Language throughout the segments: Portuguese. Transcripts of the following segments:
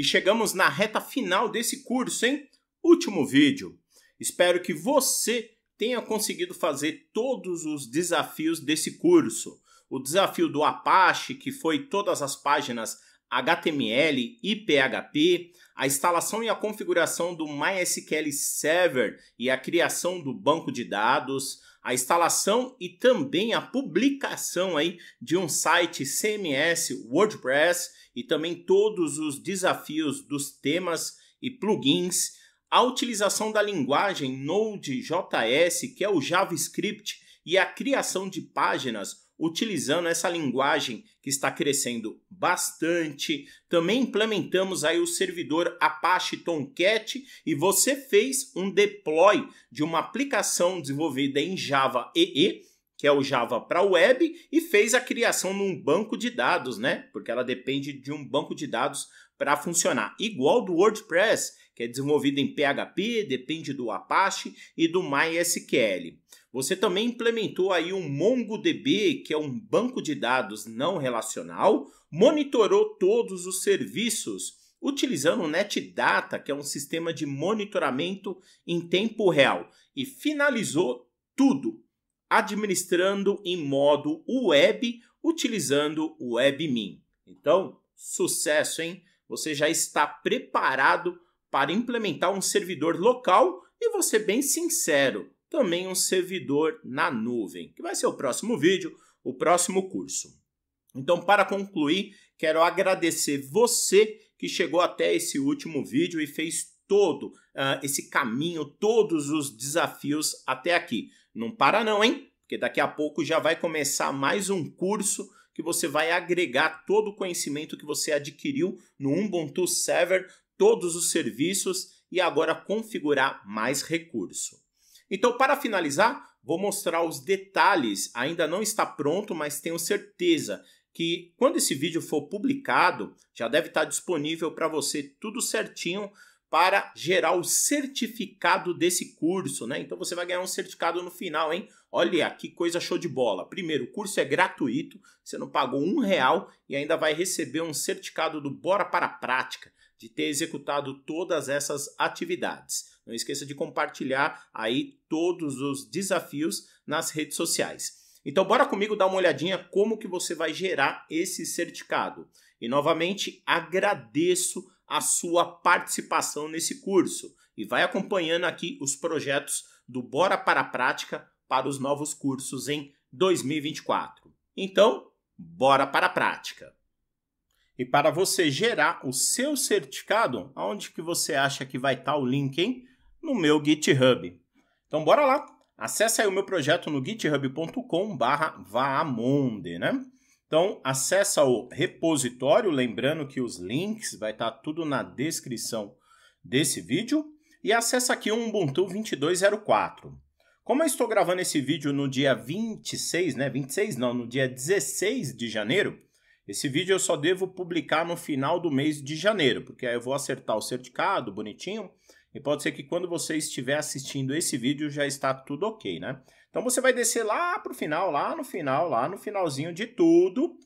E chegamos na reta final desse curso, hein? Último vídeo. Espero que você tenha conseguido fazer todos os desafios desse curso. O desafio do Apache, que foi todas as páginas HTML e PHP, a instalação e a configuração do MySQL Server e a criação do banco de dados, a instalação e também a publicação aí de um site CMS WordPress e também todos os desafios dos temas e plugins, a utilização da linguagem Node.js, que é o JavaScript, e a criação de páginas utilizando essa linguagem que está crescendo bastante. Também implementamos aí o servidor Apache Tomcat e você fez um deploy de uma aplicação desenvolvida em Java EE que é o Java para web, e fez a criação num banco de dados, né? Porque ela depende de um banco de dados para funcionar. Igual do WordPress, que é desenvolvido em PHP, depende do Apache e do MySQL. Você também implementou aí um MongoDB, que é um banco de dados não relacional, monitorou todos os serviços utilizando o NetData, que é um sistema de monitoramento em tempo real, e finalizou tudo administrando em modo web utilizando o WebMin. Então, sucesso, hein? Você já está preparado para implementar um servidor local e você bem sincero, também um servidor na nuvem, que vai ser o próximo vídeo, o próximo curso. Então, para concluir, quero agradecer você que chegou até esse último vídeo e fez todo uh, esse caminho, todos os desafios até aqui. Não para não, hein? Porque daqui a pouco já vai começar mais um curso que você vai agregar todo o conhecimento que você adquiriu no Ubuntu Server, todos os serviços e agora configurar mais recurso. Então, para finalizar, vou mostrar os detalhes. Ainda não está pronto, mas tenho certeza que quando esse vídeo for publicado, já deve estar disponível para você tudo certinho para gerar o certificado desse curso, né? Então você vai ganhar um certificado no final, hein? Olha que coisa show de bola. Primeiro, o curso é gratuito, você não pagou um real e ainda vai receber um certificado do Bora para a Prática, de ter executado todas essas atividades. Não esqueça de compartilhar aí todos os desafios nas redes sociais. Então bora comigo dar uma olhadinha como que você vai gerar esse certificado. E novamente agradeço a sua participação nesse curso e vai acompanhando aqui os projetos do Bora para a Prática para os novos cursos em 2024. Então, bora para a prática! E para você gerar o seu certificado, aonde que você acha que vai estar tá o link, hein? No meu GitHub. Então bora lá. Acesse aí o meu projeto no github.com/vaamonde, né? Então, acessa o repositório, lembrando que os links vai estar tá tudo na descrição desse vídeo, e acessa aqui o Ubuntu 2204. Como eu estou gravando esse vídeo no dia 26, né? 26 não, no dia 16 de janeiro, esse vídeo eu só devo publicar no final do mês de janeiro, porque aí eu vou acertar o certificado bonitinho, e pode ser que quando você estiver assistindo esse vídeo já está tudo ok, né? Então você vai descer lá para o final, lá no final, lá no finalzinho de tudo,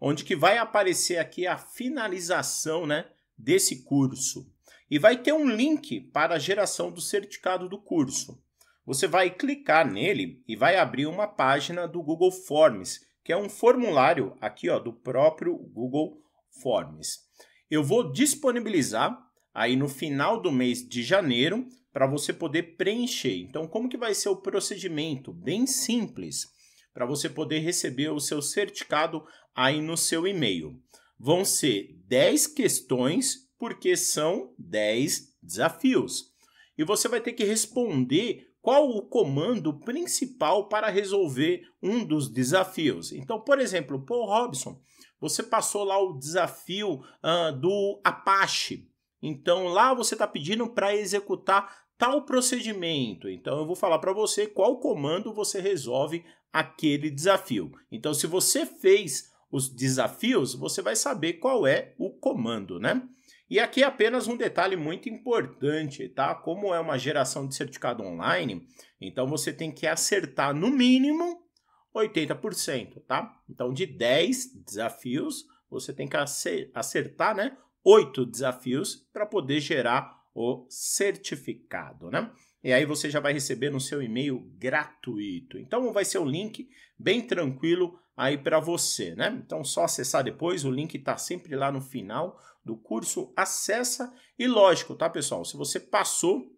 onde que vai aparecer aqui a finalização né, desse curso. E vai ter um link para a geração do certificado do curso. Você vai clicar nele e vai abrir uma página do Google Forms, que é um formulário aqui ó, do próprio Google Forms. Eu vou disponibilizar aí no final do mês de janeiro para você poder preencher. Então, como que vai ser o procedimento? Bem simples, para você poder receber o seu certificado aí no seu e-mail. Vão ser 10 questões, porque são 10 desafios. E você vai ter que responder qual o comando principal para resolver um dos desafios. Então, por exemplo, Paul Robson, você passou lá o desafio uh, do Apache. Então lá você está pedindo para executar tal procedimento. Então eu vou falar para você qual comando você resolve aquele desafio. Então se você fez os desafios, você vai saber qual é o comando, né? E aqui é apenas um detalhe muito importante, tá? Como é uma geração de certificado online, então você tem que acertar no mínimo 80%, tá? Então de 10 desafios, você tem que acertar, né, oito desafios para poder gerar o certificado, né? E aí você já vai receber no seu e-mail gratuito. Então vai ser um link bem tranquilo aí para você, né? Então só acessar depois, o link está sempre lá no final do curso, acessa e lógico, tá, pessoal? Se você passou,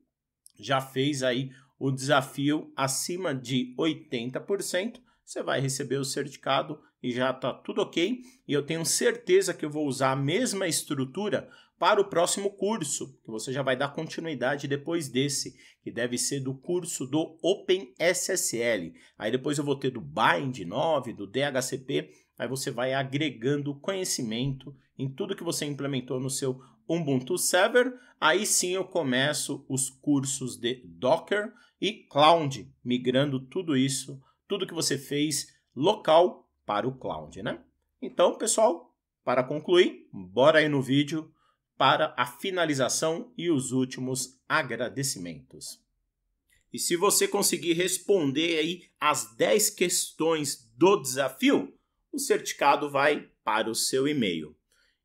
já fez aí o desafio acima de 80%, você vai receber o certificado e já está tudo ok. E eu tenho certeza que eu vou usar a mesma estrutura para o próximo curso, que você já vai dar continuidade depois desse, que deve ser do curso do OpenSSL. Aí depois eu vou ter do Bind 9, do DHCP, aí você vai agregando conhecimento em tudo que você implementou no seu Ubuntu Server. Aí sim eu começo os cursos de Docker e Cloud, migrando tudo isso, tudo que você fez local para o cloud, né? Então, pessoal, para concluir, bora aí no vídeo para a finalização e os últimos agradecimentos. E se você conseguir responder aí as 10 questões do desafio, o certificado vai para o seu e-mail.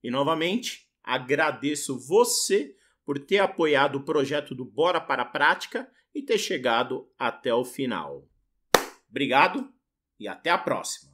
E novamente, agradeço você por ter apoiado o projeto do Bora para a Prática e ter chegado até o final. Obrigado e até a próxima!